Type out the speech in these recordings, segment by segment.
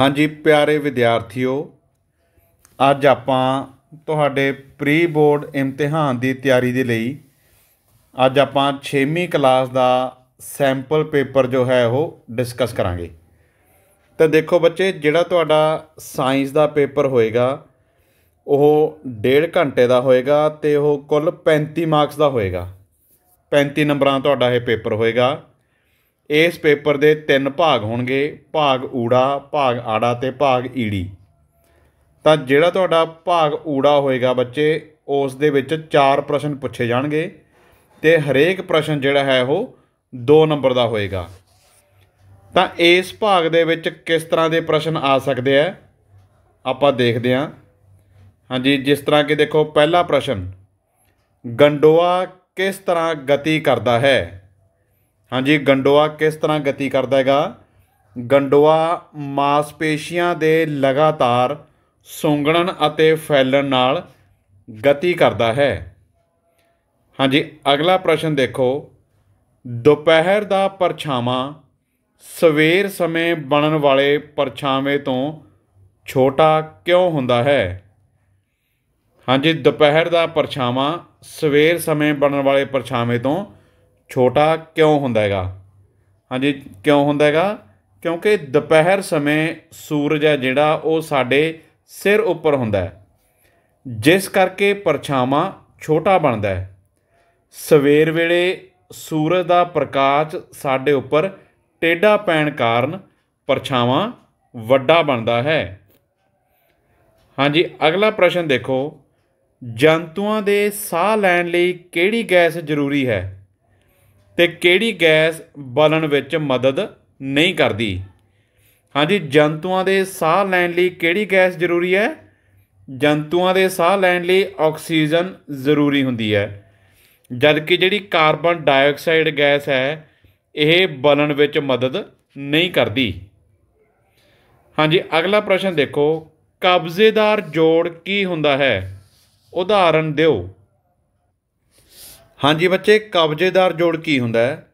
ਹਾਂਜੀ ਪਿਆਰੇ ਵਿਦਿਆਰਥੀਓ ਅੱਜ ਆਪਾਂ ਤੁਹਾਡੇ ਪ੍ਰੀ ਬੋਰਡ ਇਮਤਿਹਾਨ ਦੀ ਤਿਆਰੀ ਦੇ ਲਈ ਅੱਜ ਆਪਾਂ 6ਵੀਂ ਕਲਾਸ ਦਾ ਸੈਂਪਲ ਪੇਪਰ ਜੋ ਹੈ ਉਹ ਡਿਸਕਸ ਕਰਾਂਗੇ ਤਾਂ ਦੇਖੋ ਬੱਚੇ ਜਿਹੜਾ ਤੁਹਾਡਾ ਸਾਇੰਸ ਦਾ ਪੇਪਰ ਹੋਏਗਾ ਉਹ 1.5 ਘੰਟੇ ਦਾ ਹੋਏਗਾ ਤੇ ਉਹ ਕੁੱਲ 35 ਮਾਰਕਸ ਦਾ ਹੋਏਗਾ 35 ਨੰਬਰਾਂ ਤੁਹਾਡਾ ਇਹ ਪੇਪਰ ਹੋਏਗਾ ਇਸ ਪੇਪਰ ਦੇ ਤਿੰਨ ਭਾਗ ਹੋਣਗੇ ਭਾਗ ਊੜਾ ਭਾਗ ਆੜਾ ਤੇ ਭਾਗ ਈੜੀ ਤਾਂ ਜਿਹੜਾ ਤੁਹਾਡਾ ਭਾਗ ਊੜਾ ਹੋਏਗਾ ਬੱਚੇ ਉਸ ਦੇ ਵਿੱਚ ਚਾਰ ਪ੍ਰਸ਼ਨ ਪੁੱਛੇ ਜਾਣਗੇ ਤੇ ਹਰੇਕ ਪ੍ਰਸ਼ਨ ਜਿਹੜਾ ਹੈ ਉਹ 2 ਨੰਬਰ ਦਾ ਹੋਏਗਾ ਤਾਂ ਇਸ ਭਾਗ ਦੇ ਵਿੱਚ ਕਿਸ ਤਰ੍ਹਾਂ ਦੇ ਪ੍ਰਸ਼ਨ ਆ ਸਕਦੇ ਆ ਆਪਾਂ ਦੇਖਦੇ ਹਾਂ ਹਾਂਜੀ ਜਿਸ ਤਰ੍ਹਾਂ ਕਿ ਦੇਖੋ ਪਹਿਲਾ ਪ੍ਰਸ਼ਨ ਗੰਡੋਆ ਕਿਸ ਤਰ੍ਹਾਂ ਗਤੀ ਕਰਦਾ ਹੈ ਹਾਂਜੀ ਗੰਡੋਆ ਕਿਸ ਤਰ੍ਹਾਂ ਗਤੀ ਕਰਦਾ ਹੈਗਾ ਗੰਡੋਆ ਮਾਸਪੇਸ਼ੀਆਂ ਦੇ ਲਗਾਤਾਰ ਸੁੰਗਣਨ ਅਤੇ ਫੈਲਣ ਨਾਲ ਗਤੀ ਕਰਦਾ ਹੈ ਹਾਂਜੀ ਅਗਲਾ ਪ੍ਰਸ਼ਨ ਦੇਖੋ ਦੁਪਹਿਰ ਦਾ ਪਰਛਾਵਾਂ ਸਵੇਰ ਸਮੇਂ ਬਣਨ ਵਾਲੇ ਪਰਛਾਵੇਂ ਤੋਂ ਛੋਟਾ ਕਿਉਂ ਹੁੰਦਾ ਹੈ ਹਾਂਜੀ ਦੁਪਹਿਰ ਦਾ ਪਰਛਾਵਾਂ ਸਵੇਰ ਸਮੇਂ ਬਣਨ ਵਾਲੇ ਪਰਛਾਵੇਂ ਤੋਂ ਛੋਟਾ ਕਿਉਂ ਹੁੰਦਾ ਹੈਗਾ ਹਾਂਜੀ ਕਿਉਂ ਹੁੰਦਾ ਹੈਗਾ ਕਿਉਂਕਿ ਦੁਪਹਿਰ ਸਮੇਂ ਸੂਰਜ ਹੈ ਜਿਹੜਾ ਉਹ ਸਾਡੇ ਸਿਰ ਉੱਪਰ ਹੁੰਦਾ ਹੈ ਜਿਸ ਕਰਕੇ ਪਰਛਾਵਾਂ ਛੋਟਾ ਬਣਦਾ ਹੈ ਸਵੇਰ ਵੇਲੇ ਸੂਰਜ ਦਾ ਪ੍ਰਕਾਸ਼ ਸਾਡੇ ਉੱਪਰ ਟੇਢਾ ਪੈਣ ਕਾਰਨ ਪਰਛਾਵਾਂ ਵੱਡਾ ਬਣਦਾ ਹੈ ਹਾਂਜੀ ਅਗਲਾ ਪ੍ਰਸ਼ਨ ਦੇਖੋ ਜੰਤੂਆਂ ਦੇ ਸਾਹ ਲੈਣ ਲਈ ਕਿਹੜੀ ਗੈਸ ਜ਼ਰੂਰੀ ਹੈ ਤੇ ਕਿਹੜੀ ਗੈਸ ਬਲਣ ਵਿੱਚ ਮਦਦ ਨਹੀਂ ਕਰਦੀ ਹਾਂਜੀ ਜੰਤੂਆਂ ਦੇ ਸਾਹ ਲੈਣ ਲਈ ਕਿਹੜੀ ਗੈਸ ਜ਼ਰੂਰੀ ਹੈ ਜੰਤੂਆਂ ਦੇ ਸਾਹ ਲੈਣ ਲਈ ਆਕਸੀਜਨ ਜ਼ਰੂਰੀ ਹੁੰਦੀ ਹੈ ਜਦਕਿ ਜਿਹੜੀ ਕਾਰਬਨ ਡਾਈਆਕਸਾਈਡ ਗੈਸ ਹੈ ਇਹ ਬਲਣ ਵਿੱਚ ਮਦਦ ਨਹੀਂ ਕਰਦੀ ਹਾਂਜੀ ਅਗਲਾ ਪ੍ਰਸ਼ਨ ਦੇਖੋ ਕਬਜ਼ੇਦਾਰ ਜੋੜ ਕੀ ਹੁੰਦਾ ਹੈ ਉਦਾਹਰਣ ਦਿਓ ਹਾਂਜੀ ਬੱਚੇ ਕਬਜ਼ੇਦਾਰ ਜੋੜ ਕੀ ਹੁੰਦਾ ਹੈ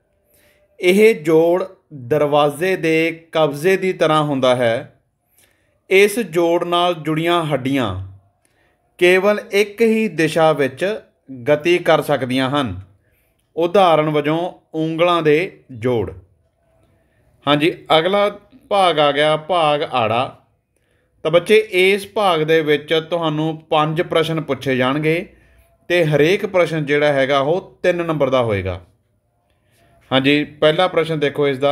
ਇਹ ਜੋੜ ਦਰਵਾਜ਼ੇ ਦੇ ਕਬਜ਼ੇ ਦੀ ਤਰ੍ਹਾਂ ਹੁੰਦਾ ਹੈ ਇਸ ਜੋੜ ਨਾਲ ਜੁੜੀਆਂ ਹੱਡੀਆਂ ਕੇਵਲ ਇੱਕ ਹੀ ਦਿਸ਼ਾ ਵਿੱਚ ਗਤੀ ਕਰ ਸਕਦੀਆਂ ਹਨ ਉਦਾਹਰਣ ਵਜੋਂ ਉਂਗਲਾਂ ਦੇ ਜੋੜ ਹਾਂਜੀ ਅਗਲਾ ਭਾਗ ਆ ਗਿਆ ਭਾਗ ਆੜਾ ਤਾਂ ਬੱਚੇ ਇਸ ਭਾਗ ਦੇ ਵਿੱਚ ਤੁਹਾਨੂੰ ਪੰਜ ਪ੍ਰਸ਼ਨ ਪੁੱਛੇ ਜਾਣਗੇ ਤੇ ਹਰੇਕ ਪ੍ਰਸ਼ਨ ਜਿਹੜਾ ਹੈਗਾ ਉਹ 3 ਨੰਬਰ ਦਾ ਹੋਏਗਾ ਹਾਂਜੀ ਪਹਿਲਾ ਪ੍ਰਸ਼ਨ ਦੇਖੋ ਇਸ ਦਾ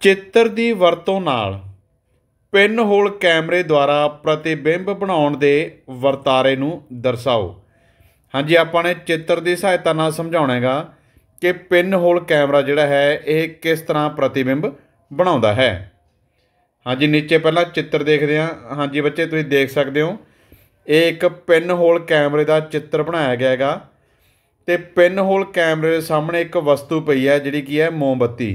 ਚਿੱਤਰ ਦੀ ਵਰਤੋਂ ਨਾਲ ਪਿੰਨ ਹੋਲ ਕੈਮਰੇ ਦੁਆਰਾ ਪ੍ਰਤੀਬਿੰਬ ਬਣਾਉਣ ਦੇ ਵਰਤਾਰੇ ਨੂੰ ਦਰਸਾਓ ਹਾਂਜੀ ਆਪਾਂ ਨੇ ਚਿੱਤਰ ਦੀ ਸਹਾਇਤਾ ਨਾਲ ਸਮਝਾਉਣਾ ਹੈਗਾ ਕਿ ਪਿੰਨ ਹੋਲ ਕੈਮਰਾ ਜਿਹੜਾ ਹੈ ਇਹ ਕਿਸ ਤਰ੍ਹਾਂ ਪ੍ਰਤੀਬਿੰਬ ਬਣਾਉਂਦਾ ਹੈ ਹਾਂਜੀ ਨੀਚੇ ਪਹਿਲਾਂ ਚਿੱਤਰ ਦੇਖਦੇ ਹਾਂ ਹਾਂਜੀ ਬੱਚੇ ਤੁਸੀਂ ਦੇਖ ਸਕਦੇ ਹੋ ਇਹ ਇੱਕ ਪਿਨ ਹੋਲ ਕੈਮਰੇ ਦਾ ਚਿੱਤਰ ਬਣਾਇਆ ਗਿਆ ਹੈਗਾ ਤੇ ਪਿਨ ਹੋਲ ਕੈਮਰੇ ਦੇ ਸਾਹਮਣੇ ਇੱਕ ਵਸਤੂ ਪਈ ਹੈ ਜਿਹੜੀ ਕੀ ਹੈ ਮੋਮਬੱਤੀ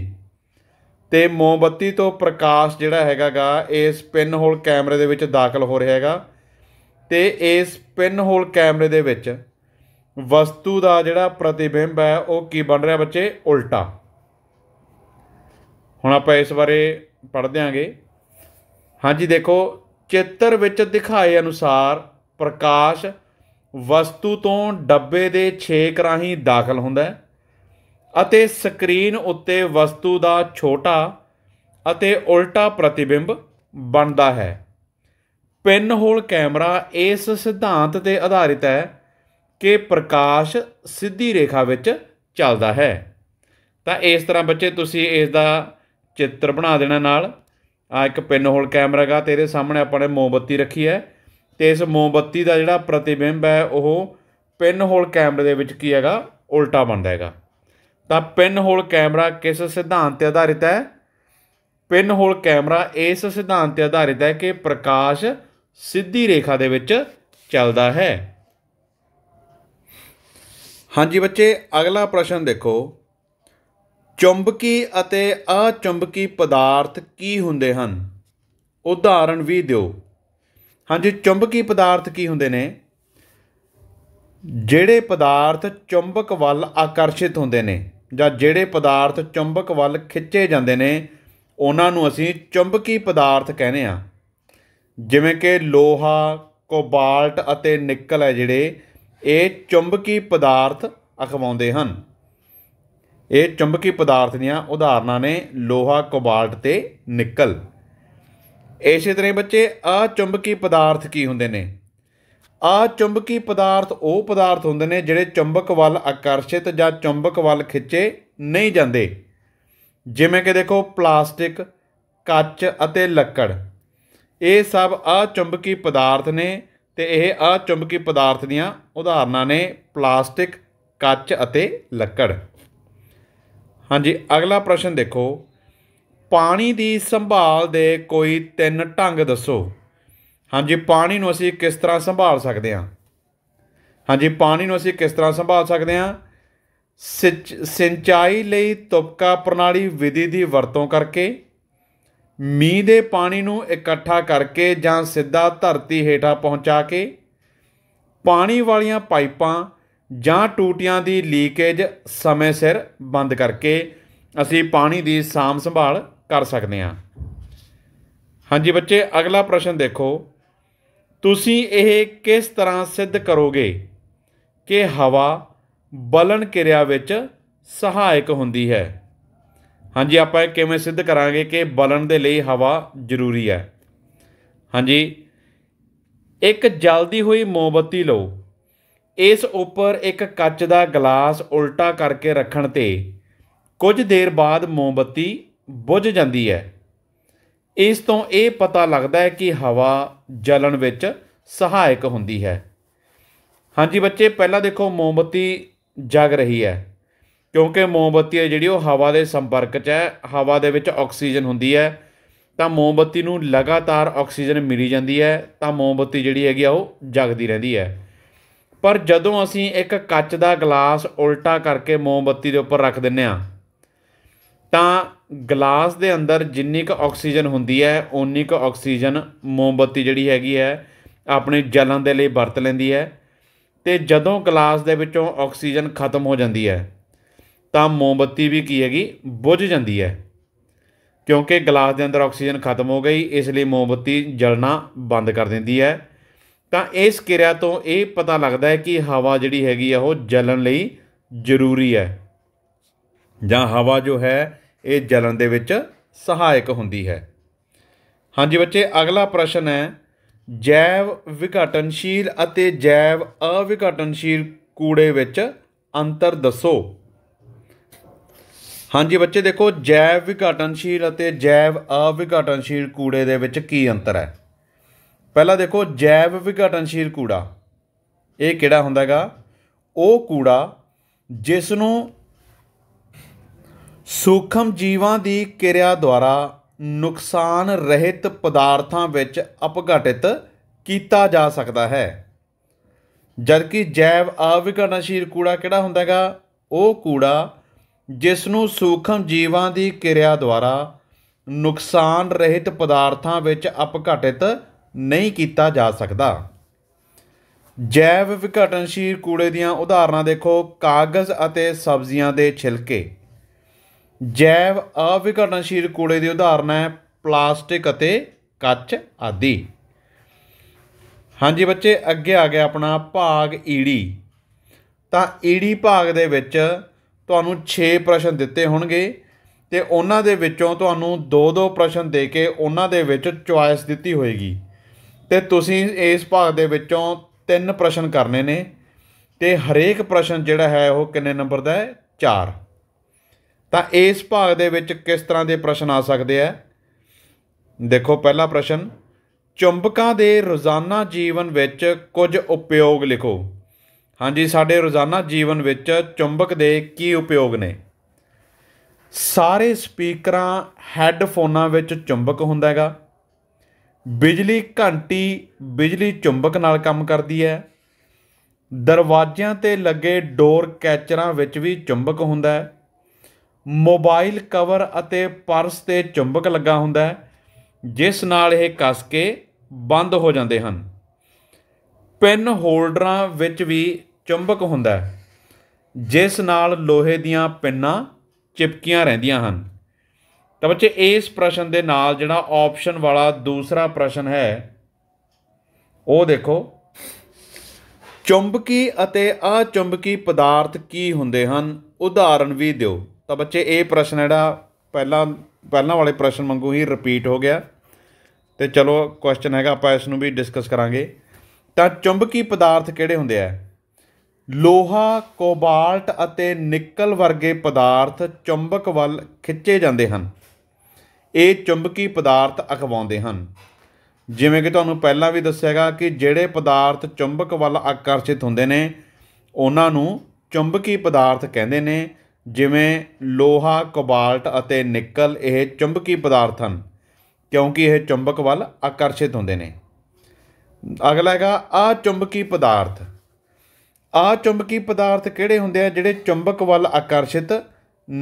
ਤੇ ਮੋਮਬੱਤੀ ਤੋਂ ਪ੍ਰਕਾਸ਼ ਜਿਹੜਾ ਹੈਗਾਗਾ ਇਸ ਪਿਨ ਹੋਲ ਕੈਮਰੇ ਦੇ ਵਿੱਚ ਦਾਖਲ ਹੋ ਰਿਹਾ ਹੈਗਾ ਤੇ ਇਸ ਪਿਨ ਹੋਲ ਕੈਮਰੇ ਦੇ ਵਿੱਚ ਵਸਤੂ ਦਾ ਜਿਹੜਾ ਪ੍ਰਤੀਬਿੰਬ ਹੈ ਉਹ ਕੀ ਬਣ ਰਿਹਾ ਬੱਚੇ ਉਲਟਾ ਹੁਣ ਆਪਾਂ ਇਸ ਬਾਰੇ ਪੜ੍ਹਦੇ ਆਂਗੇ ਹਾਂਜੀ ਦੇਖੋ ਚਿੱਤਰ ਵਿੱਚ ਦਿਖਾਏ ਅਨੁਸਾਰ ਪ੍ਰਕਾਸ਼ ਵਸਤੂ ਤੋਂ ਡੱਬੇ ਦੇ ਛੇਕ ਰਾਹੀਂ ਦਾਖਲ ਹੁੰਦਾ ਹੈ ਅਤੇ ਸਕਰੀਨ ਉੱਤੇ ਵਸਤੂ ਦਾ ਛੋਟਾ ਅਤੇ ਉਲਟਾ ਪ੍ਰਤੀਬਿੰਬ ਬਣਦਾ ਹੈ ਪਿਨ ਹੋਲ ਕੈਮਰਾ ਇਸ ਸਿਧਾਂਤ ਤੇ ਆਧਾਰਿਤ ਹੈ ਕਿ ਪ੍ਰਕਾਸ਼ ਸਿੱਧੀ ਰੇਖਾ ਵਿੱਚ ਚੱਲਦਾ ਹੈ ਤਾਂ ਇਸ ਤਰ੍ਹਾਂ ਬੱਚੇ ਤੁਸੀਂ ਇਸ ਦਾ ਚਿੱਤਰ ਬਣਾ ਦੇਣਾ ਨਾਲ ਆ ਇੱਕ ਪਿਨ ਹੋਲ ਕੈਮਰਾਗਾ ਤੇਰੇ ਸਾਹਮਣੇ ਆਪਾਂ ਨੇ ਮੋਮਬੱਤੀ ਰੱਖੀ ਹੈ ਤੇ ਇਸ ਮੋਮਬੱਤੀ ਦਾ ਜਿਹੜਾ ਪ੍ਰਤੀਬਿੰਬ ਹੈ ਉਹ ਪਿਨ ਹੋਲ ਕੈਮਰੇ ਦੇ ਵਿੱਚ ਕੀ ਹੈਗਾ ਉਲਟਾ ਬਣਦਾ ਹੈਗਾ ਤਾਂ ਪਿਨ ਹੋਲ ਕੈਮਰਾ ਕਿਸ ਸਿਧਾਂਤ ਤੇ ਆਧਾਰਿਤ ਹੈ ਪਿਨ ਹੋਲ ਕੈਮਰਾ ਇਸ ਸਿਧਾਂਤ ਤੇ ਆਧਾਰਿਤ ਹੈ ਕਿ ਪ੍ਰਕਾਸ਼ ਸਿੱਧੀ ਰੇਖਾ ਦੇ ਵਿੱਚ ਚੱਲਦਾ ਹੈ ਹਾਂਜੀ ਬੱਚੇ ਅਗਲਾ ਪ੍ਰਸ਼ਨ ਦੇਖੋ ਚੁੰਬਕੀ ਅਤੇ ਅਚੁੰਬਕੀ ਪਦਾਰਥ ਕੀ ਹੁੰਦੇ ਹਨ ਉਦਾਹਰਣ ਵੀ ਦਿਓ ਹਾਂਜੀ ਚੁੰਬਕੀ ਪਦਾਰਥ ਕੀ ਹੁੰਦੇ ਨੇ ਜਿਹੜੇ ਪਦਾਰਥ ਚੁੰਬਕ ਵੱਲ ਆਕਰਸ਼ਿਤ ਹੁੰਦੇ ਨੇ ਜਾਂ ਜਿਹੜੇ ਪਦਾਰਥ ਚੁੰਬਕ ਵੱਲ ਖਿੱਚੇ ਜਾਂਦੇ ਨੇ ਉਹਨਾਂ ਨੂੰ ਅਸੀਂ ਚੁੰਬਕੀ ਪਦਾਰਥ ਕਹਿੰਦੇ ਆ ਜਿਵੇਂ ਕਿ ਲੋਹਾ ਕੋਬਾਲਟ ਅਤੇ ਨਿਕਲ ਹੈ ਜਿਹੜੇ ਇਹ ਚੁੰਬਕੀ ਪਦਾਰਥ ਅਖਵਾਉਂਦੇ ਹਨ ਇਹ ਚੁੰਬਕੀ ਪਦਾਰਥ ਦੀਆਂ ਉਦਾਹਰਨਾਂ ਨੇ ਲੋਹਾ ਕੋਬਾਲਟ ਤੇ ਨਿਕਲ ਇਸੇ ਤਰ੍ਹਾਂ ਬੱਚੇ ਆ ਚੁੰਬਕੀ ਪਦਾਰਥ ਕੀ ਹੁੰਦੇ ਨੇ ਆ ਚੁੰਬਕੀ ਪਦਾਰਥ ਉਹ ਪਦਾਰਥ ਹੁੰਦੇ ਨੇ ਜਿਹੜੇ ਚੁੰਬਕ ਵੱਲ ਆਕਰਸ਼ਿਤ ਜਾਂ ਚੁੰਬਕ ਵੱਲ ਖਿੱਚੇ ਨਹੀਂ ਜਾਂਦੇ ਜਿਵੇਂ ਕਿ ਦੇਖੋ ਪਲਾਸਟਿਕ ਕੱਚ ਅਤੇ ਲੱਕੜ ਇਹ ਸਭ ਆ ਚੁੰਬਕੀ ਪਦਾਰਥ ਨੇ ਤੇ ਇਹ ਆ ਚੁੰਬਕੀ ਪਦਾਰਥ ਦੀਆਂ ਉਦਾਹਰਨਾਂ ਨੇ ਪਲਾਸਟਿਕ ਕੱਚ ਅਤੇ ਲੱਕੜ ਹਾਂਜੀ ਅਗਲਾ ਪ੍ਰਸ਼ਨ ਦੇਖੋ ਪਾਣੀ ਦੀ ਸੰਭਾਲ ਦੇ ਕੋਈ ਤਿੰਨ ਢੰਗ ਦੱਸੋ ਹਾਂਜੀ ਪਾਣੀ ਨੂੰ ਅਸੀਂ ਕਿਸ ਤਰ੍ਹਾਂ ਸੰਭਾਲ ਸਕਦੇ ਹਾਂ ਹਾਂਜੀ ਪਾਣੀ ਨੂੰ ਅਸੀਂ ਕਿਸ ਤਰ੍ਹਾਂ ਸੰਭਾਲ ਸਕਦੇ ਹਾਂ ਸਿੰਚਾਈ ਲਈ ਤੁਪਕਾ ਪ੍ਰਣਾਲੀ ਵਿਧੀ ਦੀ ਵਰਤੋਂ ਕਰਕੇ ਮੀਂਹ ਦੇ ਪਾਣੀ ਨੂੰ ਇਕੱਠਾ ਕਰਕੇ ਜਾਂ ਸਿੱਧਾ ਧਰਤੀ ਹੇਠਾਂ ਪਹੁੰਚਾ ਕੇ ਪਾਣੀ ਵਾਲੀਆਂ ਪਾਈਪਾਂ ਜਾਂ ਟੂਟੀਆਂ ਦੀ ਲੀਕੇਜ ਸਮੇਂ ਸਿਰ ਬੰਦ ਕਰਕੇ ਅਸੀਂ ਪਾਣੀ ਦੀ ਸਾਮ ਸੰਭਾਲ ਕਰ ਸਕਦੇ ਹਾਂ ਹਾਂਜੀ ਬੱਚੇ ਅਗਲਾ ਪ੍ਰਸ਼ਨ ਦੇਖੋ ਤੁਸੀਂ ਇਹ ਕਿਸ ਤਰ੍ਹਾਂ ਸਿੱਧ ਕਰੋਗੇ ਕਿ ਹਵਾ ਬਲਨ ਕਿਰਿਆ ਵਿੱਚ ਸਹਾਇਕ ਹੁੰਦੀ ਹੈ ਹਾਂਜੀ ਆਪਾਂ ਇਹ ਕਿਵੇਂ ਸਿੱਧ ਕਰਾਂਗੇ ਕਿ ਬਲਨ ਦੇ ਲਈ ਹਵਾ ਜ਼ਰੂਰੀ ਹੈ ਹਾਂਜੀ ਇੱਕ ਜਲਦੀ ਹੋਈ ਮੋਮਬਤੀ ਲਓ ਇਸ ਉੱਪਰ ਇੱਕ ਕੱਚ ਦਾ ਗਲਾਸ ਉਲਟਾ ਕਰਕੇ ਰੱਖਣ ਤੇ ਕੁਝ ਦੇਰ ਬਾਅਦ ਮੋਮਬਤੀ ਬੁਝ ਜਾਂਦੀ ਹੈ ਇਸ ਤੋਂ ਇਹ ਪਤਾ ਲੱਗਦਾ ਹੈ ਕਿ ਹਵਾ ਜਲਣ ਵਿੱਚ ਸਹਾਇਕ ਹੁੰਦੀ ਹੈ ਹਾਂਜੀ ਬੱਚੇ ਪਹਿਲਾਂ ਦੇਖੋ ਮੋਮਬਤੀ ਜਗ ਰਹੀ ਹੈ ਕਿਉਂਕਿ ਮੋਮਬਤੀ ਹੈ ਜਿਹੜੀ ਉਹ ਹਵਾ ਦੇ ਸੰਪਰਕ 'ਚ ਹੈ ਹਵਾ ਦੇ ਵਿੱਚ ਆਕਸੀਜਨ ਹੁੰਦੀ ਹੈ ਤਾਂ ਮੋਮਬਤੀ ਨੂੰ ਲਗਾਤਾਰ ਆਕਸੀਜਨ ਮਿਲੀ ਜਾਂਦੀ ਹੈ ਤਾਂ ਮੋਮਬਤੀ ਜਿਹੜੀ ਹੈਗੀ ਆ ਉਹ ਜਗਦੀ ਰਹਿੰਦੀ ਹੈ ਪਰ ਜਦੋਂ ਅਸੀਂ ਇੱਕ ਕੱਚ ਦਾ ਗਲਾਸ ਉਲਟਾ ਕਰਕੇ ਮੋਮਬਤੀ ਦੇ ਉੱਪਰ ਰੱਖ ਦਿੰਨੇ ਆ ਤਾਂ ਗਲਾਸ ਦੇ ਅੰਦਰ ਜਿੰਨੀ ਕੁ ਆਕਸੀਜਨ ਹੁੰਦੀ ਹੈ ਓਨੀ ਕੁ ਆਕਸੀਜਨ ਮੋਮਬੱਤੀ ਜਿਹੜੀ ਹੈਗੀ ਹੈ ਆਪਣੇ ਜਲਣ ਦੇ ਲਈ ਵਰਤ ਲੈਂਦੀ ਹੈ ਤੇ ਜਦੋਂ ਗਲਾਸ ਦੇ ਵਿੱਚੋਂ ਆਕਸੀਜਨ ਖਤਮ ਹੋ ਜਾਂਦੀ ਹੈ ਤਾਂ ਮੋਮਬੱਤੀ ਵੀ ਕੀ ਹੈਗੀ ਬੁਝ ਜਾਂਦੀ ਹੈ ਕਿਉਂਕਿ ਗਲਾਸ ਦੇ ਅੰਦਰ ਆਕਸੀਜਨ ਖਤਮ ਹੋ ਗਈ ਇਸ ਲਈ ਮੋਮਬੱਤੀ ਜਲਣਾ ਬੰਦ ਕਰ ਦਿੰਦੀ ਹੈ ਤਾਂ ਇਸ ਕਿਰਿਆ ਤੋਂ ਇਹ ਪਤਾ ਲੱਗਦਾ ਹੈ ਕਿ ਹਵਾ ਜਿਹੜੀ ਹੈਗੀ ਆ ਉਹ ਜਲਣ ਲਈ ਜ਼ਰੂਰੀ ਹੈ ਜਾਂ ਹਵਾ ਜੋ ਹੈ ਇਹ ਜਲਣ ਦੇ ਵਿੱਚ ਸਹਾਇਕ ਹੁੰਦੀ ਹੈ ਹਾਂਜੀ ਬੱਚੇ ਅਗਲਾ ਪ੍ਰਸ਼ਨ ਹੈ ਜੈਵ ਵਿਘਟਨਸ਼ੀਲ ਅਤੇ ਜੈਵ ਅਵਿਘਟਨਸ਼ੀਲ ਕੂੜੇ ਵਿੱਚ ਅੰਤਰ ਦੱਸੋ ਹਾਂਜੀ ਬੱਚੇ ਦੇਖੋ ਜੈਵ ਵਿਘਟਨਸ਼ੀਲ ਅਤੇ ਜੈਵ ਅਵਿਘਟਨਸ਼ੀਲ ਕੂੜੇ ਦੇ ਵਿੱਚ ਕੀ ਅੰਤਰ ਹੈ ਪਹਿਲਾਂ ਦੇਖੋ ਜੈਵ ਵਿਘਟਨਸ਼ੀਲ ਕੂੜਾ ਇਹ ਕਿਹੜਾ ਹੁੰਦਾ ਹੈਗਾ ਉਹ ਕੂੜਾ ਜਿਸ ਨੂੰ ਸੂਖਮ ਜੀਵਾਂ ਦੀ ਕਿਰਿਆ ਦੁਆਰਾ ਨੁਕਸਾਨ ਰਹਿਤ ਪਦਾਰਥਾਂ ਵਿੱਚ ਅਪਘਟਿਤ ਕੀਤਾ ਜਾ ਸਕਦਾ ਹੈ ਜਦਕਿ ਜੈਵ ਅਵਿਘਟਨਸ਼ੀਲ ਕੂੜਾ ਕਿਹੜਾ ਹੁੰਦਾ ਹੈਗਾ ਉਹ ਕੂੜਾ ਜਿਸ ਨੂੰ ਸੂਖਮ ਜੀਵਾਂ ਦੀ ਕਿਰਿਆ ਦੁਆਰਾ ਨੁਕਸਾਨ ਰਹਿਤ ਪਦਾਰਥਾਂ ਵਿੱਚ ਅਪਘਟਿਤ ਨਹੀਂ ਕੀਤਾ ਜਾ ਸਕਦਾ ਜੈਵ ਵਿਘਟਨਸ਼ੀਲ ਕੂੜੇ ਦੀਆਂ ਉਦਾਹਰਨਾਂ ਦੇਖੋ ਕਾਗਜ਼ ਅਤੇ ਸਬਜ਼ੀਆਂ ਦੇ ਛਿਲਕੇ ਜੈਵ ਅਵਿਘਟਨਸ਼ੀਲ ਕੂੜੇ ਦੀ ਉਦਾਹਰਨ ਹੈ ਪਲਾਸਟਿਕ ਅਤੇ ਕੱਚ ਆਦਿ ਹਾਂਜੀ ਬੱਚੇ ਅੱਗੇ ਆ ਗਿਆ ਆਪਣਾ ਭਾਗ ਈੜੀ ਤਾਂ ਈੜੀ ਭਾਗ ਦੇ ਵਿੱਚ ਤੁਹਾਨੂੰ 6 ਪ੍ਰਸ਼ਨ ਦਿੱਤੇ ਹੋਣਗੇ ਤੇ ਉਹਨਾਂ ਦੇ ਵਿੱਚੋਂ ਤੁਹਾਨੂੰ 2-2 ਪ੍ਰਸ਼ਨ ਦੇ ਕੇ ਉਹਨਾਂ ਦੇ ਵਿੱਚ ਚੁਆਇਸ ਦਿੱਤੀ ਹੋਏਗੀ ਤੇ ਤੁਸੀਂ ਇਸ ਭਾਗ ਦੇ ਵਿੱਚੋਂ ਤਿੰਨ ਪ੍ਰਸ਼ਨ ਕਰਨੇ ਨੇ ਤੇ ਹਰੇਕ ਪ੍ਰਸ਼ਨ ਜਿਹੜਾ ਹੈ ਉਹ ਕਿੰਨੇ ਨੰਬਰ ਦਾ ਹੈ 4 ਤਾਂ ਇਸ ਭਾਗ ਦੇ ਵਿੱਚ ਕਿਸ ਤਰ੍ਹਾਂ ਦੇ ਪ੍ਰਸ਼ਨ ਆ ਸਕਦੇ ਆ ਦੇਖੋ ਪਹਿਲਾ ਪ੍ਰਸ਼ਨ ਚੁੰਬਕਾਂ ਦੇ ਰੋਜ਼ਾਨਾ ਜੀਵਨ ਵਿੱਚ ਕੁਝ ਉਪਯੋਗ ਲਿਖੋ ਹਾਂਜੀ ਸਾਡੇ ਰੋਜ਼ਾਨਾ ਜੀਵਨ ਵਿੱਚ ਚੁੰਬਕ ਦੇ ਕੀ ਉਪਯੋਗ ਨੇ ਸਾਰੇ ਸਪੀਕਰਾਂ ਹੈੱਡਫੋਨਾਂ ਵਿੱਚ ਚੁੰਬਕ ਹੁੰਦਾ ਹੈਗਾ ਬਿਜਲੀ ਘੰਟੀ ਬਿਜਲੀ ਚੁੰਬਕ ਨਾਲ ਕੰਮ ਕਰਦੀ ਹੈ ਦਰਵਾਜ਼ਿਆਂ ਤੇ ਲੱਗੇ ਡੋਰ ਕੈਚਰਾਂ ਵਿੱਚ ਵੀ ਚੁੰਬਕ ਹੁੰਦਾ ਹੈ ਮੋਬਾਈਲ ਕਵਰ ਅਤੇ ਪਰਸ ਤੇ ਚੁੰਬਕ ਲੱਗਾ ਹੁੰਦਾ ਹੈ ਜਿਸ ਨਾਲ ਇਹ ਕੱਸ ਕੇ ਬੰਦ ਹੋ ਜਾਂਦੇ ਹਨ ਪੈਨ ਹੋਲਡਰਾਂ ਵਿੱਚ ਵੀ ਚੁੰਬਕ ਹੁੰਦਾ ਹੈ ਜਿਸ ਨਾਲ ਲੋਹੇ ਦੀਆਂ ਪਿੰਨਾਂ ਚਿਪਕੀਆਂ ਰਹਿੰਦੀਆਂ ਹਨ ਤਾਂ ਬੱਚੇ ਇਸ ਪ੍ਰਸ਼ਨ ਦੇ ਨਾਲ ਜਿਹੜਾ ਆਪਸ਼ਨ ਵਾਲਾ ਦੂਸਰਾ ਪ੍ਰਸ਼ਨ ਹੈ ਉਹ ਦੇਖੋ ਚੁੰਬਕੀ ਅਤੇ ਅਚੁੰਬਕੀ ਪਦਾਰਥ ਕੀ ਹੁੰਦੇ ਹਨ ਉਦਾਹਰਨ ਵੀ ਦਿਓ ਤਾਂ ਬੱਚੇ ਇਹ ਪ੍ਰਸ਼ਨ ਜਿਹੜਾ ਪਹਿਲਾਂ ਪਹਿਲਾਂ ਵਾਲੇ ਪ੍ਰਸ਼ਨ ਵਾਂਗੂ ਹੀ ਰਿਪੀਟ ਹੋ ਗਿਆ ਤੇ ਚਲੋ ਕੁਐਸਚਨ ਹੈਗਾ ਆਪਾਂ ਇਸ ਨੂੰ ਵੀ ਡਿਸਕਸ ਕਰਾਂਗੇ ਤਾਂ ਚੁੰਬਕੀ ਪਦਾਰਥ ਕਿਹੜੇ ਹੁੰਦੇ ਆ ਲੋਹਾ ਕੋਬਾਲਟ ਅਤੇ ਨਿਕਲ ਵਰਗੇ ਪਦਾਰਥ ਚੁੰਬਕ ਵੱਲ ਖਿੱਚੇ ਜਾਂਦੇ ਹਨ ਇਹ ਚੁੰਬਕੀ ਪਦਾਰਥ ਅਖਵਾਉਂਦੇ ਹਨ ਜਿਵੇਂ ਕਿ ਤੁਹਾਨੂੰ ਪਹਿਲਾਂ ਵੀ ਦੱਸਿਆਗਾ ਕਿ ਜਿਹੜੇ ਪਦਾਰਥ ਚੁੰਬਕ ਵੱਲ ਆਕਰਸ਼ਿਤ ਹੁੰਦੇ ਨੇ ਉਹਨਾਂ ਨੂੰ ਚੁੰਬਕੀ ਪਦਾਰਥ ਕਹਿੰਦੇ ਨੇ ਜਿਵੇਂ ਲੋਹਾ ਕੋਬਾਲਟ ਅਤੇ ਨਿਕਲ ਇਹ ਚੁੰਬਕੀ ਪਦਾਰਥ ਹਨ ਕਿਉਂਕਿ ਇਹ ਚੁੰਬਕ ਵੱਲ ਆਕਰਸ਼ਿਤ ਹੁੰਦੇ ਨੇ ਅਗਲਾ ਹੈਗਾ ਆ ਚੁੰਬਕੀ ਪਦਾਰਥ ਆ ਚੁੰਬਕੀ ਪਦਾਰਥ ਕਿਹੜੇ ਹੁੰਦੇ ਆ ਜਿਹੜੇ ਚੁੰਬਕ ਵੱਲ ਆਕਰਸ਼ਿਤ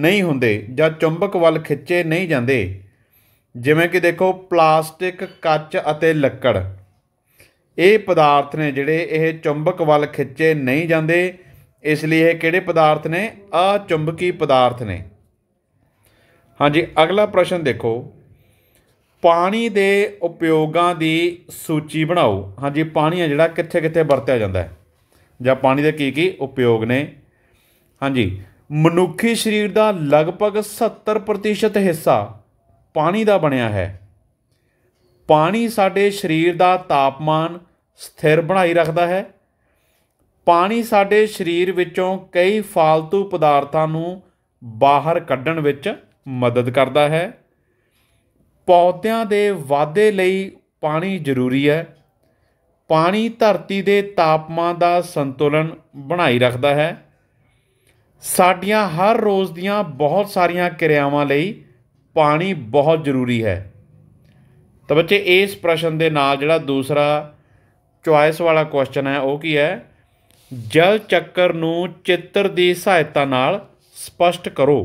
ਨਹੀਂ ਹੁੰਦੇ ਜਾਂ ਚੁੰਬਕ ਵੱਲ ਖਿੱਚੇ ਨਹੀਂ ਜਾਂਦੇ ਜਿਵੇਂ ਕਿ ਦੇਖੋ ਪਲਾਸਟਿਕ ਕੱਚ ਅਤੇ ਲੱਕੜ ਇਹ ਪਦਾਰਥ ਨੇ ਜਿਹੜੇ ਇਹ ਚੁੰਬਕ ਵੱਲ ਖਿੱਚੇ ਨਹੀਂ ਜਾਂਦੇ ਇਸ ਲਈ ਇਹ ਕਿਹੜੇ ਪਦਾਰਥ ਨੇ ਆ ਚੁੰਬਕੀ ਪਦਾਰਥ ਨੇ ਹਾਂਜੀ ਅਗਲਾ ਪ੍ਰਸ਼ਨ ਦੇਖੋ ਪਾਣੀ ਦੇ ਉਪਯੋਗਾਂ ਦੀ ਸੂਚੀ ਬਣਾਓ ਹਾਂਜੀ ਪਾਣੀ ਆ ਜਿਹੜਾ ਕਿੱਥੇ-ਕਿੱਥੇ ਵਰਤਿਆ ਜਾਂਦਾ ਹੈ ਜਾਂ ਪਾਣੀ ਦੇ ਕੀ-ਕੀ ਉਪਯੋਗ ਨੇ ਹਾਂਜੀ ਮਨੁੱਖੀ ਸਰੀਰ ਦਾ ਲਗਭਗ 70% ਹਿੱਸਾ ਪਾਣੀ ਦਾ ਬਣਿਆ ਹੈ ਪਾਣੀ ਸਾਡੇ ਸਰੀਰ ਦਾ ਤਾਪਮਾਨ ਸਥਿਰ ਬਣਾਈ ਰੱਖਦਾ ਹੈ ਪਾਣੀ ਸਾਡੇ ਸਰੀਰ ਵਿੱਚੋਂ ਕਈ ਫਾਲਤੂ ਪਦਾਰਥਾਂ ਨੂੰ ਬਾਹਰ ਕੱਢਣ ਵਿੱਚ ਮਦਦ ਕਰਦਾ ਹੈ ਪੌਦਿਆਂ ਦੇ ਵਾਧੇ ਲਈ ਪਾਣੀ ਜ਼ਰੂਰੀ ਹੈ ਪਾਣੀ ਧਰਤੀ ਦੇ ਤਾਪਮਾਨ ਦਾ ਸੰਤੁਲਨ ਬਣਾਈ ਰੱਖਦਾ ਹੈ ਸਾਡੀਆਂ ਹਰ ਰੋਜ਼ ਦੀਆਂ ਬਹੁਤ ਸਾਰੀਆਂ ਕਿਰਿਆਵਾਂ ਲਈ ਪਾਣੀ ਬਹੁਤ ਜ਼ਰੂਰੀ ਹੈ ਤਾਂ ਬੱਚੇ ਇਸ ਪ੍ਰਸ਼ਨ ਦੇ ਨਾਲ ਜਿਹੜਾ ਦੂਸਰਾ ਚੁਆਇਸ ਵਾਲਾ ਕੁਐਸਚਨ ਹੈ ਉਹ ਕੀ ਹੈ ਜਲ ਚੱਕਰ ਨੂੰ ਚਿੱਤਰ ਦੀ ਸਹਾਇਤਾ ਨਾਲ ਸਪਸ਼ਟ ਕਰੋ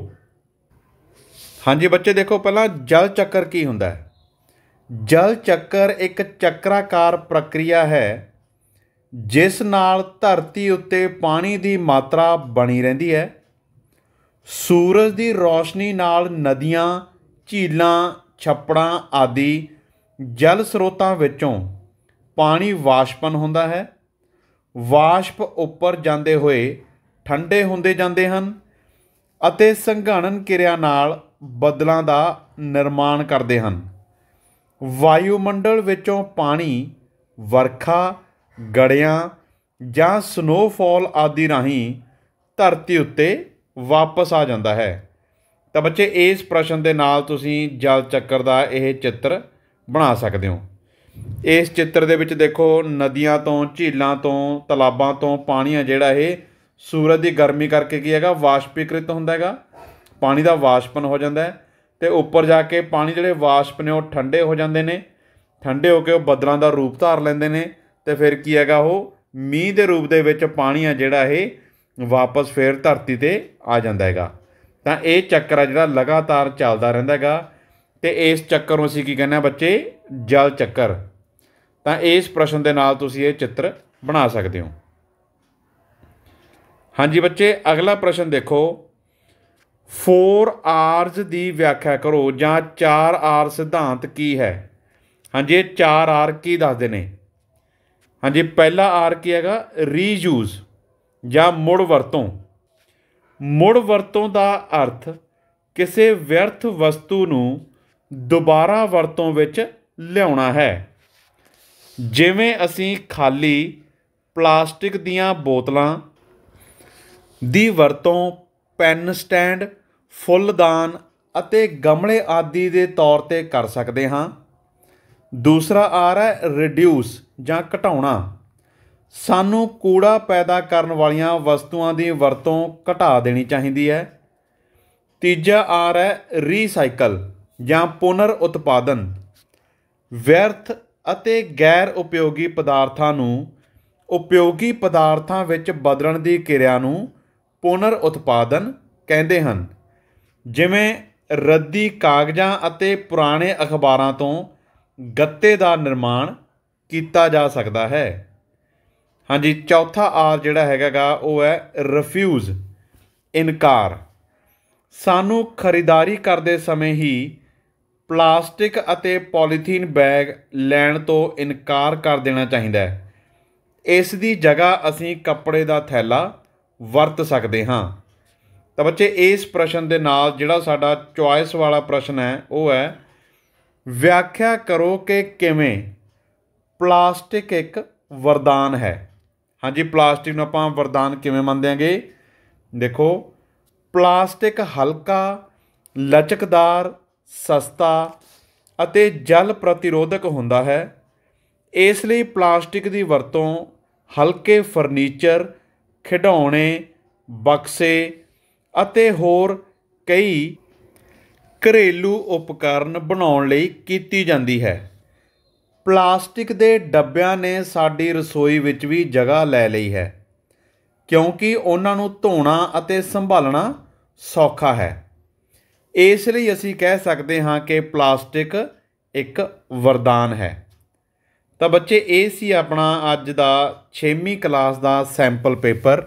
ਹਾਂਜੀ ਬੱਚੇ ਦੇਖੋ ਪਹਿਲਾਂ ਜਲ ਚੱਕਰ ਕੀ ਹੁੰਦਾ ਹੈ ਜਲ ਚੱਕਰ ਇੱਕ ਚੱਕਰਾਕਾਰ ਪ੍ਰਕਿਰਿਆ ਹੈ ਜਿਸ ਨਾਲ ਧਰਤੀ ਉੱਤੇ ਪਾਣੀ ਦੀ ਮਾਤਰਾ ਬਣੀ ਰਹਿੰਦੀ ਹੈ ਸੂਰਜ ਦੀ ਰੌਸ਼ਨੀ ਨਾਲ ਨਦੀਆਂ ਝੀਲਾਂ ਛੱਪੜਾਂ ਆਦਿ ਜਲ ਸਰੋਤਾਂ ਵਿੱਚੋਂ ਪਾਣੀ ਵਾਸ਼ਪਨ ਹੁੰਦਾ ਹੈ ਵਾਸ਼ਪ ਉੱਪਰ ਜਾਂਦੇ ਹੋਏ ਠੰਡੇ ਹੁੰਦੇ ਜਾਂਦੇ ਹਨ ਅਤੇ ਸੰਘਣਨ ਕਿਰਿਆ ਨਾਲ ਬੱਦਲਾਂ ਦਾ ਨਿਰਮਾਣ ਕਰਦੇ ਹਨ ਵਾਯੂਮੰਡਲ ਵਿੱਚੋਂ ਪਾਣੀ ਵਰਖਾ ਗੜਿਆਂ ਜਾਂ ਸਨੋਫਾਲ ਆਦਿ ਰਾਹੀਂ ਧਰਤੀ ਉੱਤੇ ਵਾਪਸ ਆ ਜਾਂਦਾ ਹੈ ਤਾਂ ਬੱਚੇ ਇਸ ਪ੍ਰਸ਼ਨ ਦੇ ਨਾਲ ਤੁਸੀਂ ਜਲ ਚੱਕਰ ਦਾ ਇਹ ਚਿੱਤਰ ਬਣਾ ਸਕਦੇ ਹੋ ਇਸ ਚਿੱਤਰ ਦੇ ਵਿੱਚ ਦੇਖੋ ਨਦੀਆਂ ਤੋਂ ਝੀਲਾਂ ਤੋਂ ਤਲਾਬਾਂ ਤੋਂ ਪਾਣੀ ਆ ਜਿਹੜਾ ਇਹ ਸੂਰਜ ਦੀ ਗਰਮੀ ਕਰਕੇ ਕੀ ਹੈਗਾ ਵਾਸ਼ਪੀਕ੍ਰਿਤ ਹੁੰਦਾ ਹੈਗਾ ਪਾਣੀ ਦਾ ਵਾਸ਼ਪਨ ਹੋ ਜਾਂਦਾ ਹੈ ਤੇ ਉੱਪਰ ਜਾ ਕੇ ਪਾਣੀ ਜਿਹੜੇ ਵਾਸ਼ਪ ਨੇ ਉਹ ਠੰਡੇ ਹੋ ਜਾਂਦੇ ਨੇ ਠੰਡੇ ਹੋ ਕੇ ਉਹ ਬੱਦਲਾਂ ਦਾ ਰੂਪ ਧਾਰ ਲੈਂਦੇ ਨੇ ਤੇ ਫਿਰ ਕੀ ਹੈਗਾ ਉਹ ਮੀਂਹ ਦੇ ਰੂਪ ਦੇ ਵਿੱਚ ਪਾਣੀ ਆ ਜਿਹੜਾ ਇਹ ਵਾਪਸ ਫੇਰ ਧਰਤੀ ਤੇ ਆ ਜਾਂਦਾ ਹੈਗਾ ਤਾਂ ਇਹ ਚੱਕਰ ਆ ਜਿਹੜਾ ਲਗਾਤਾਰ ਚੱਲਦਾ ਰਹਿੰਦਾ ਹੈਗਾ ਤੇ ਇਸ ਚੱਕਰ ਨੂੰ ਅਸੀਂ ਕੀ ਕਹਿੰਦੇ ਆ ਬੱਚੇ ਜਲ ਚੱਕਰ ਤਾਂ ਇਸ ਪ੍ਰਸ਼ਨ ਦੇ ਨਾਲ ਤੁਸੀਂ ਇਹ ਚਿੱਤਰ ਬਣਾ ਸਕਦੇ ਹੋ ਹਾਂਜੀ ਬੱਚੇ ਅਗਲਾ ਪ੍ਰਸ਼ਨ ਦੇਖੋ 4 ਆਰਸ ਦੀ ਵਿਆਖਿਆ ਕਰੋ ਜਾਂ 4 ਆਰ ਸਿਧਾਂਤ ਕੀ ਹੈ ਹਾਂਜੀ ਇਹ 4 ਆਰ ਕੀ ਦੱਸਦੇ ਨੇ ਹਾਂਜੀ ਪਹਿਲਾ ਆਰ ਕੀ ਹੈਗਾ ਰੀਯੂਜ਼ ਜਾਂ ਮੁੜ ਵਰਤੋਂ ਮੁੜ ਵਰਤੋਂ ਦਾ ਅਰਥ ਕਿਸੇ ਵਿਅਰਥ ਵਸਤੂ ਨੂੰ ਦੁਬਾਰਾ ਵਰਤੋਂ ਵਿੱਚ ਲਿਆਉਣਾ ਹੈ ਜਿਵੇਂ ਅਸੀਂ ਖਾਲੀ ਪਲਾਸਟਿਕ ਦੀਆਂ ਬੋਤਲਾਂ ਦੀ ਵਰਤੋਂ ਪੈਨ ਸਟੈਂਡ ਫੁੱਲਦਾਨ ਅਤੇ ਗਮਲੇ ਆਦਿ ਦੇ ਤੌਰ ਤੇ ਕਰ ਸਕਦੇ ਹਾਂ ਦੂਸਰਾ ਆ ਰਿਹਾ ਹੈ ਰਿਡਿਊਸ ਜਾਂ ਘਟਾਉਣਾ ਸਾਨੂੰ ਕੂੜਾ ਪੈਦਾ ਕਰਨ ਵਾਲੀਆਂ ਵਸਤੂਆਂ ਦੀ ਵਰਤੋਂ ਘਟਾ ਦੇਣੀ ਚਾਹੀਦੀ ਹੈ ਤੀਜਾ ਆ ਰਿਹਾ ਹੈ ਰੀਸਾਈਕਲ ਜਾਂ ਪੁਨਰ ਉਤਪਾਦਨ ਵਿਅਰਥ ਅਤੇ ਗੈਰ ਉਪਯੋਗੀ ਪਦਾਰਥਾਂ ਨੂੰ ਉਪਯੋਗੀ ਪਦਾਰਥਾਂ ਵਿੱਚ ਬਦਲਣ ਦੀ ਕਿਰਿਆ ਨੂੰ ਪੁਨਰ ਉਤਪਾਦਨ ਕਹਿੰਦੇ ਹਨ ਜਿਵੇਂ ਰੱਦੀ ਕਾਗਜ਼ਾਂ ਅਤੇ ਪੁਰਾਣੇ ਅਖਬਾਰਾਂ ਤੋਂ ਗੱਤੇ ਦਾ ਨਿਰਮਾਣ ਕੀਤਾ ਜਾ ਸਕਦਾ ਹੈ ਹਾਂਜੀ ਚੌਥਾ ਆਰ ਜਿਹੜਾ ਹੈਗਾਗਾ ਉਹ ਹੈ ਰਿਫਿਊਜ਼ ਇਨਕਾਰ ਸਾਨੂੰ ਖਰੀਦਾਰੀ ਕਰਦੇ ਸਮੇਂ ਹੀ ਪਲਾਸਟਿਕ ਅਤੇ ਪੋਲੀਥੀਨ ਬੈਗ ਲੈਣ ਤੋਂ ਇਨਕਾਰ ਕਰ ਦੇਣਾ ਚਾਹੀਦਾ ਹੈ ਇਸ ਦੀ ਜਗ੍ਹਾ ਅਸੀਂ ਕੱਪੜੇ ਦਾ ਥੈਲਾ ਵਰਤ ਸਕਦੇ ਹਾਂ ਤਾਂ ਬੱਚੇ ਇਸ ਪ੍ਰਸ਼ਨ ਦੇ ਨਾਲ ਜਿਹੜਾ ਸਾਡਾ ਚੁਆਇਸ ਵਾਲਾ ਪ੍ਰਸ਼ਨ ਹੈ ਉਹ ਹੈ ਵਿਆਖਿਆ ਕਰੋ ਕਿ ਕਿਵੇਂ ਪਲਾਸਟਿਕ ਇੱਕ ਵਰਦਾਨ ਹੈ ਹਾਂਜੀ ਪਲਾਸਟਿਕ ਨੂੰ ਆਪਾਂ ਵਰਦਾਨ ਕਿਵੇਂ ਮੰਨਦੇ ਦੇਖੋ ਪਲਾਸਟਿਕ ਹਲਕਾ ਲਚਕਦਾਰ ਸਸਤਾ ਅਤੇ ਜਲ ਪ੍ਰਤੀਰੋਧਕ ਹੁੰਦਾ ਹੈ ਇਸ ਲਈ ਪਲਾਸਟਿਕ ਦੀ ਵਰਤੋਂ ਹਲਕੇ ਫਰਨੀਚਰ ਖਿਡੌਣੇ ਬਕਸੇ ਅਤੇ ਹੋਰ ਕਈ ਘਰੇਲੂ ਉਪਕਰਨ ਬਣਾਉਣ ਲਈ ਕੀਤੀ ਜਾਂਦੀ ਹੈ ਪਲਾਸਟਿਕ ਦੇ ਡੱਬਿਆਂ ਨੇ ਸਾਡੀ ਰਸੋਈ ਵਿੱਚ ਵੀ ਜਗ੍ਹਾ ਲੈ ਲਈ ਹੈ ਕਿਉਂਕਿ ਉਹਨਾਂ ਨੂੰ ਧੋਣਾ ਅਤੇ ਸੰਭਾਲਣਾ ਸੌਖਾ ਹੈ ਇਸ ਲਈ ਅਸੀਂ ਕਹਿ ਸਕਦੇ ਹਾਂ ਕਿ ਪਲਾਸਟਿਕ ਇੱਕ ਵਰਦਾਨ ਹੈ ਤਾਂ ਬੱਚੇ ਇਹ ਸੀ ਆਪਣਾ ਅੱਜ ਦਾ 6ਵੀਂ ਕਲਾਸ ਦਾ ਸੈਂਪਲ ਪੇਪਰ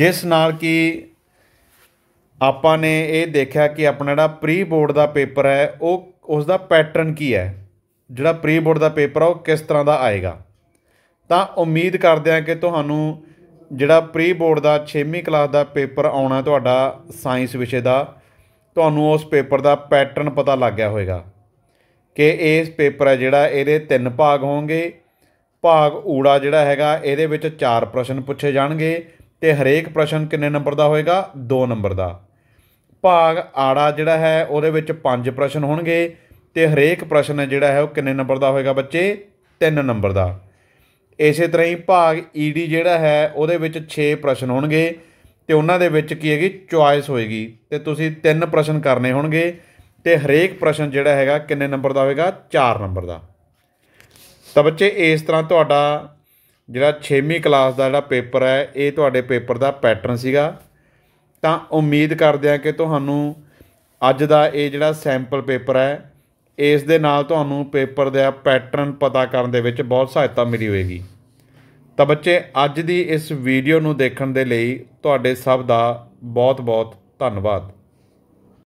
ਜਿਸ ਨਾਲ ਕਿ ਆਪਾਂ ਨੇ ਇਹ ਦੇਖਿਆ ਕਿ ਆਪਣਾ ਜਿਹੜਾ ਪ੍ਰੀ ਬੋਰਡ ਦਾ ਪੇਪਰ ਹੈ ਉਹ ਉਸ ਦਾ ਪੈਟਰਨ ਕੀ ਹੈ ਜਿਹੜਾ ਪ੍ਰੀ ਬੋਰਡ ਦਾ ਪੇਪਰ ਆ ਉਹ ਕਿਸ ਤਰ੍ਹਾਂ ਦਾ ਆਏਗਾ ਤਾਂ ਉਮੀਦ ਕਰਦੇ ਹਾਂ ਕਿ ਤੁਹਾਨੂੰ ਜਿਹੜਾ ਪ੍ਰੀ ਬੋਰਡ ਦਾ 6ਵੀਂ ਕਲਾਸ ਦਾ ਪੇਪਰ ਆਉਣਾ ਤੁਹਾਡਾ ਸਾਇੰਸ ਵਿਸ਼ੇ ਦਾ ਤੁਹਾਨੂੰ ਉਸ ਪੇਪਰ ਦਾ ਪੈਟਰਨ ਪਤਾ ਲੱਗ ਗਿਆ ਹੋਵੇਗਾ ਕਿ ਇਸ ਪੇਪਰ ਹੈ ਜਿਹੜਾ ਇਹਦੇ ਤਿੰਨ ਭਾਗ ਹੋਣਗੇ ਭਾਗ ਊੜਾ ਜਿਹੜਾ ਹੈਗਾ ਇਹਦੇ ਵਿੱਚ ਚਾਰ ਪ੍ਰਸ਼ਨ ਪੁੱਛੇ ਜਾਣਗੇ ਤੇ ਹਰੇਕ ਪ੍ਰਸ਼ਨ ਕਿੰਨੇ ਨੰਬਰ ਦਾ ਹੋਵੇਗਾ 2 ਨੰਬਰ ਦਾ ਭਾਗ ਆੜਾ ਜਿਹੜਾ ਹੈ ਉਹਦੇ ਵਿੱਚ ਪੰਜ ਪ੍ਰਸ਼ਨ ਹੋਣਗੇ ਤੇ ਹਰੇਕ ਪ੍ਰਸ਼ਨ ਜਿਹੜਾ ਹੈ ਉਹ ਕਿੰਨੇ ਨੰਬਰ ਦਾ ਹੋਵੇਗਾ ਬੱਚੇ 3 ਨੰਬਰ ਦਾ ਇਸੇ ਤਰ੍ਹਾਂ ਹੀ ਭਾਗ ਈਡੀ ਜਿਹੜਾ ਹੈ ਉਹਦੇ ਵਿੱਚ 6 ਪ੍ਰਸ਼ਨ ਹੋਣਗੇ ਤੇ ਉਹਨਾਂ ਦੇ ਵਿੱਚ ਕੀ ਹੈਗੀ ਚੁਆਇਸ ਹੋਏਗੀ ਤੇ ਤੁਸੀਂ ਤਿੰਨ ਪ੍ਰਸ਼ਨ ਕਰਨੇ ਹੋਣਗੇ ਤੇ ਹਰੇਕ ਪ੍ਰਸ਼ਨ ਜਿਹੜਾ ਹੈਗਾ ਕਿੰਨੇ ਨੰਬਰ ਦਾ ਹੋਵੇਗਾ 4 ਨੰਬਰ ਦਾ ਤਾਂ ਬੱਚੇ ਇਸ ਤਰ੍ਹਾਂ ਤੁਹਾਡਾ ਜਿਹੜਾ 6ਵੀਂ ਕਲਾਸ ਦਾ ਜਿਹੜਾ ਪੇਪਰ ਹੈ ਇਹ ਤੁਹਾਡੇ ਪੇਪਰ ਦਾ ਪੈਟਰਨ ਸੀਗਾ ਤਾਂ ਉਮੀਦ ਕਰਦੇ ਆ ਕਿ ਤੁਹਾਨੂੰ ਅੱਜ ਦਾ ਇਹ ਜਿਹੜਾ ਸੈਂਪਲ ਪੇਪਰ ਹੈ ਇਸ ਦੇ ਨਾਲ ਤੁਹਾਨੂੰ ਪੇਪਰ ਦਾ ਪੈਟਰਨ ਪਤਾ ਕਰਨ ਦੇ ਵਿੱਚ ਬਹੁਤ ਸਹਾਇਤਾ ਮਿਲੀ ਹੋਵੇਗੀ ਤਾਂ ਬੱਚੇ ਅੱਜ ਦੀ ਇਸ ਵੀਡੀਓ ਨੂੰ ਦੇਖਣ ਦੇ ਲਈ ਤੁਹਾਡੇ ਸਭ ਦਾ ਬਹੁਤ-ਬਹੁਤ ਧੰਨਵਾਦ